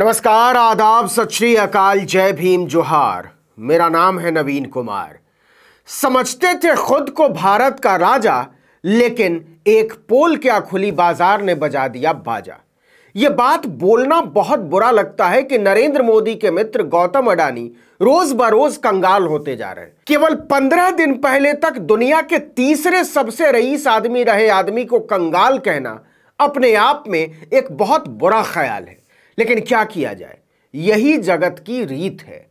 नमस्कार आदाब सत श्री अकाल जय भीम जोहार मेरा नाम है नवीन कुमार समझते थे खुद को भारत का राजा लेकिन एक पोल क्या खुली बाजार ने बजा दिया बाजा ये बात बोलना बहुत बुरा लगता है कि नरेंद्र मोदी के मित्र गौतम अडानी रोज बरोज कंगाल होते जा रहे हैं केवल पंद्रह दिन पहले तक दुनिया के तीसरे सबसे रईस आदमी रहे आदमी को कंगाल कहना अपने आप में एक बहुत बुरा ख्याल है लेकिन क्या किया जाए यही जगत की रीत है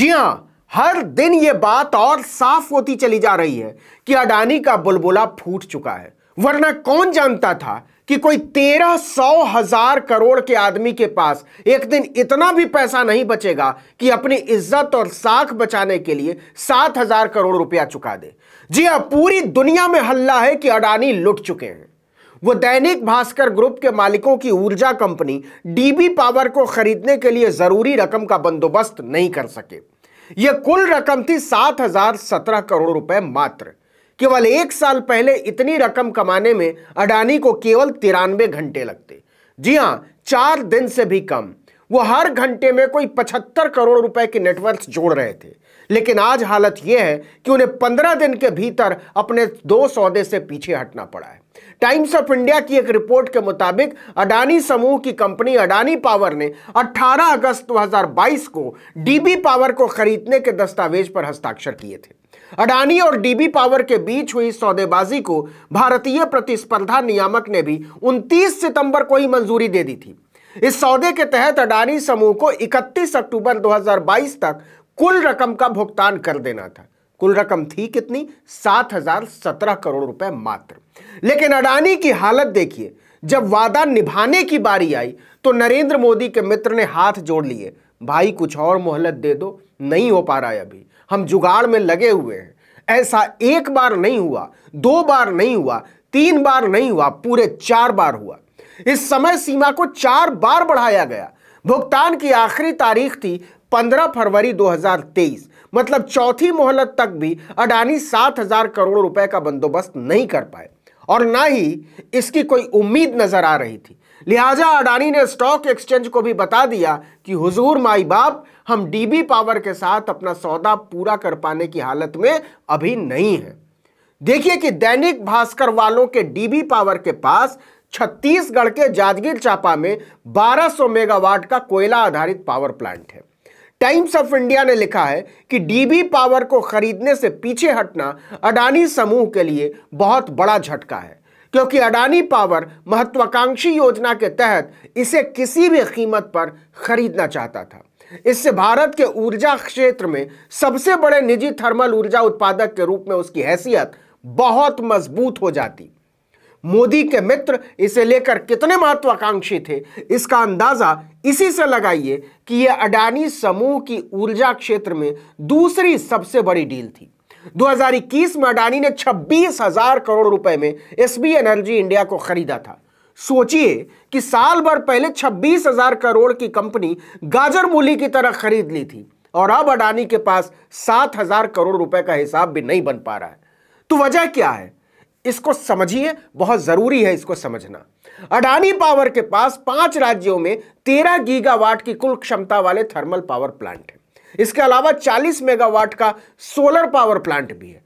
जी हां हर दिन यह बात और साफ होती चली जा रही है कि अडानी का बुलबुला फूट चुका है वरना कौन जानता था कि कोई तेरह सौ हजार करोड़ के आदमी के पास एक दिन इतना भी पैसा नहीं बचेगा कि अपनी इज्जत और साख बचाने के लिए सात हजार करोड़ रुपया चुका दे जी हां पूरी दुनिया में हल्ला है कि अडानी लुट चुके हैं वो दैनिक भास्कर ग्रुप के मालिकों की ऊर्जा कंपनी डीबी पावर को खरीदने के लिए जरूरी रकम का बंदोबस्त नहीं कर सके यह कुल रकम थी सात हजार सत्रह करोड़ रुपए मात्र केवल एक साल पहले इतनी रकम कमाने में अडानी को केवल तिरानवे घंटे लगते जी हां चार दिन से भी कम वो हर घंटे में कोई पचहत्तर करोड़ रुपए की नेटवर्क जोड़ रहे थे लेकिन आज हालत यह है कि उन्हें पंद्रह दिन के भीतर अपने दो सौदे से पीछे हटना पड़ा है टाइम्स ऑफ इंडिया की एक रिपोर्ट के मुताबिक अडानी समूह की कंपनी अडानी पावर ने 18 अगस्त 2022 को डीबी पावर को खरीदने के दस्तावेज पर हस्ताक्षर किए थे अडानी और डीबी पावर के बीच हुई सौदेबाजी को भारतीय प्रतिस्पर्धा नियामक ने भी 29 सितंबर को ही मंजूरी दे दी थी इस सौदे के तहत अडानी समूह को 31 अक्टूबर 2022 तक कुल रकम का भुगतान कर देना था कुल रकम थी कितनी सात हजार सत्रह करोड़ रुपए मात्र लेकिन अडानी की हालत देखिए जब वादा निभाने की बारी आई तो नरेंद्र मोदी के मित्र ने हाथ जोड़ लिए भाई कुछ और मोहलत दे दो नहीं हो पा रहा है अभी हम जुगाड़ में लगे हुए हैं ऐसा एक बार नहीं हुआ दो बार नहीं हुआ तीन बार नहीं हुआ पूरे चार बार हुआ इस समय सीमा को चार बार बढ़ाया गया भुगतान की आखिरी तारीख थी 15 फरवरी 2023 मतलब चौथी मोहलत तक भी अडानी 7000 करोड़ रुपए का बंदोबस्त नहीं कर पाए और ना ही इसकी कोई उम्मीद नजर आ रही थी लिहाजा अडानी ने स्टॉक एक्सचेंज को भी बता दिया कि हुजूर माई बाप हम डीबी पावर के साथ अपना सौदा पूरा कर पाने की हालत में अभी नहीं है देखिए कि दैनिक भास्कर वालों के डीबी पावर के पास छत्तीसगढ़ के जाजगीर चापा में 1200 मेगावाट का कोयला आधारित पावर प्लांट है टाइम्स ऑफ इंडिया ने लिखा है कि डीबी पावर को खरीदने से पीछे हटना अडानी समूह के लिए बहुत बड़ा झटका है क्योंकि अडानी पावर महत्वाकांक्षी योजना के तहत इसे किसी भी कीमत पर खरीदना चाहता था इससे भारत के ऊर्जा क्षेत्र में सबसे बड़े निजी थर्मल ऊर्जा उत्पादक के रूप में उसकी हैसियत बहुत मजबूत हो जाती मोदी के मित्र इसे लेकर कितने महत्वाकांक्षी थे इसका अंदाज़ा इसी से लगाइए कि यह अडानी समूह की ऊर्जा क्षेत्र में दूसरी सबसे बड़ी डील थी 2021 में अडानी ने छब्बीस हजार करोड़ रुपए में एसबी एनर्जी इंडिया को खरीदा था सोचिए कि साल भर पहले छब्बीस हजार करोड़ की कंपनी गाजर मूली की तरह खरीद ली थी और अब अडानी के पास सात हजार करोड़ रुपए का हिसाब भी नहीं बन पा रहा है तो वजह क्या है इसको समझिए बहुत ज़रूरी है इसको समझना अडानी पावर के पास पांच राज्यों में तेरह गीगावाट की कुल क्षमता वाले थर्मल पावर प्लांट है इसके अलावा चालीस मेगावाट का सोलर पावर प्लांट भी है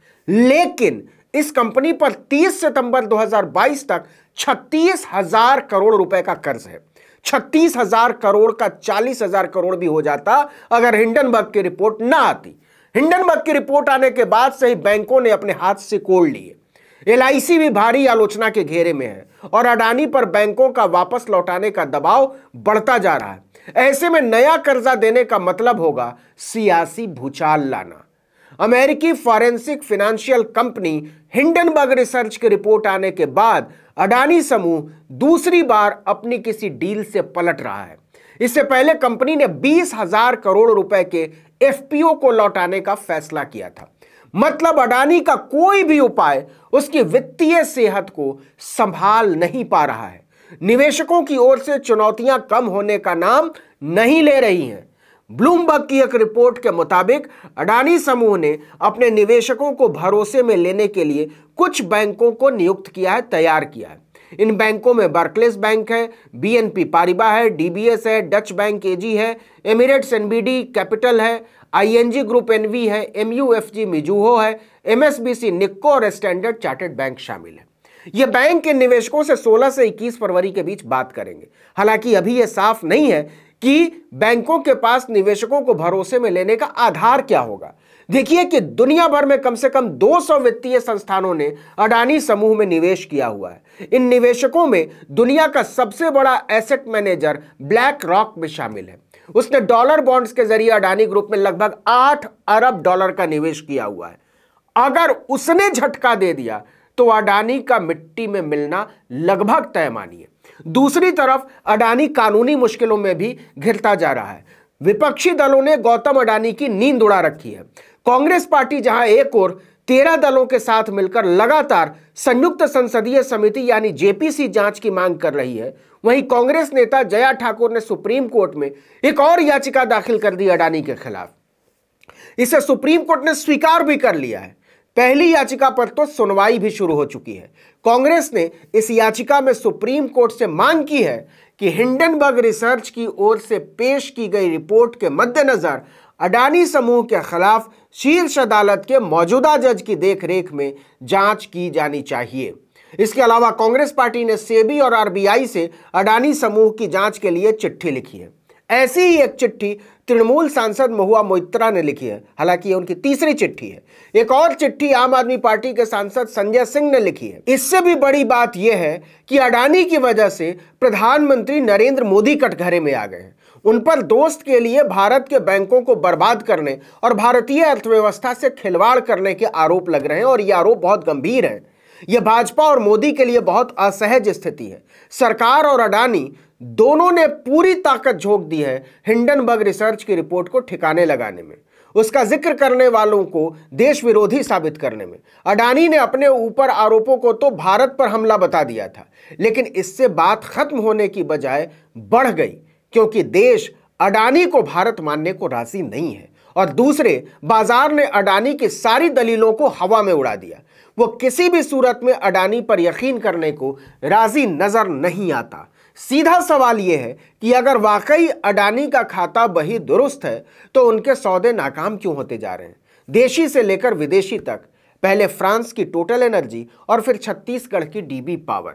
लेकिन इस कंपनी पर 30 सितंबर 2022 तक छत्तीस हजार करोड़ रुपए का कर्ज है छत्तीस हजार करोड़ का चालीस हजार करोड़ भी हो जाता अगर हिंडनबर्ग की रिपोर्ट ना आती हिंडनबर्ग की रिपोर्ट आने के बाद से ही बैंकों ने अपने हाथ से कोड़ लिए एलआईसी भी भारी आलोचना के घेरे में है और अडानी पर बैंकों का वापस लौटाने का दबाव बढ़ता जा रहा है ऐसे में नया कर्जा देने का मतलब होगा सियासी भूचाल लाना अमेरिकी forensic financial company Hindenburg research की रिपोर्ट आने के बाद अडानी समूह दूसरी बार अपनी किसी डील से पलट रहा है इससे पहले कंपनी ने बीस हजार करोड़ रुपए के एफपीओ को लौटाने का फैसला किया था मतलब अडानी का कोई भी उपाय उसकी वित्तीय सेहत को संभाल नहीं पा रहा है निवेशकों की ओर से चुनौतियां कम होने का नाम नहीं ले रही हैं ब्लूमबर्ग की एक रिपोर्ट के मुताबिक अडानी समूह ने अपने निवेशकों को भरोसे में लेने के लिए कुछ बैंकों को नियुक्त किया है तैयार किया है इन बैंकों में बर्कलेस बैंक है बीएनपी पारिबा है डीबीएस है डच बैंक एजी है एमिरेट्स एनबीडी कैपिटल है आईएनजी ग्रुप एनवी है एमयूएफजी मिजूहो है एमएसबीसी निक्को और स्टैंडर्ड चार्टर्ड बैंक शामिल है ये बैंक के निवेशकों से 16 से 21 फरवरी के बीच बात करेंगे हालांकि अभी यह साफ नहीं है कि बैंकों के पास निवेशकों को भरोसे में लेने का आधार क्या होगा देखिए कि दुनिया भर में कम से कम 200 वित्तीय संस्थानों ने अडानी समूह में निवेश किया हुआ है इन निवेशकों में दुनिया का सबसे बड़ा एसेट मैनेजर ब्लैक रॉक भी शामिल है उसने डॉलर बॉन्ड्स के जरिए अडानी ग्रुप में लगभग 8 अरब डॉलर का निवेश किया हुआ है अगर उसने झटका दे दिया तो अडानी का मिट्टी में मिलना लगभग तय मानिए दूसरी तरफ अडानी कानूनी मुश्किलों में भी घिरता जा रहा है विपक्षी दलों ने गौतम अडानी की नींद उड़ा रखी है कांग्रेस पार्टी जहां एक और तेरह दलों के साथ मिलकर लगातार संयुक्त संसदीय समिति यानी जेपीसी जांच की मांग कर रही है वहीं कांग्रेस नेता जया ठाकुर ने सुप्रीम कोर्ट में एक और याचिका दाखिल कर दी अडानी के खिलाफ इसे सुप्रीम कोर्ट ने स्वीकार भी कर लिया है पहली याचिका पर तो सुनवाई भी शुरू हो चुकी है कांग्रेस ने इस याचिका में सुप्रीम कोर्ट से मांग की है कि हिंडनबर्ग रिसर्च की ओर से पेश की गई रिपोर्ट के मद्देनज़र अडानी समूह के खिलाफ शीर्ष अदालत के मौजूदा जज की देखरेख में जांच की जानी चाहिए इसके अलावा कांग्रेस पार्टी ने सेबी और आरबीआई से अडानी समूह की जांच के लिए चिट्ठी लिखी है ऐसी ही एक चिट्ठी तृणमूल सांसद महुआ मोइत्रा ने लिखी है हालांकि ये उनकी तीसरी चिट्ठी है एक और चिट्ठी आम आदमी पार्टी के सांसद संजय सिंह ने लिखी है इससे भी बड़ी बात यह है कि अडानी की वजह से प्रधानमंत्री नरेंद्र मोदी कटघरे में आ गए हैं उन पर दोस्त के लिए भारत के बैंकों को बर्बाद करने और भारतीय अर्थव्यवस्था से खिलवाड़ करने के आरोप लग रहे हैं और ये आरोप बहुत गंभीर हैं यह भाजपा और मोदी के लिए बहुत असहज स्थिति है सरकार और अडानी दोनों ने पूरी ताकत झोंक दी है हिंडनबर्ग रिसर्च की रिपोर्ट को ठिकाने लगाने में उसका जिक्र करने वालों को देश विरोधी साबित करने में अडानी ने अपने ऊपर आरोपों को तो भारत पर हमला बता दिया था लेकिन इससे बात खत्म होने की बजाय बढ़ गई क्योंकि देश अडानी को भारत मानने को राजी नहीं है और दूसरे बाजार ने अडानी की सारी दलीलों को हवा में उड़ा दिया वो किसी भी सूरत में अडानी पर यकीन करने को राजी नज़र नहीं आता सीधा सवाल यह है कि अगर वाकई अडानी का खाता बही दुरुस्त है तो उनके सौदे नाकाम क्यों होते जा रहे हैं देशी से लेकर विदेशी तक पहले फ्रांस की टोटल एनर्जी और फिर छत्तीसगढ़ की डीबी पावर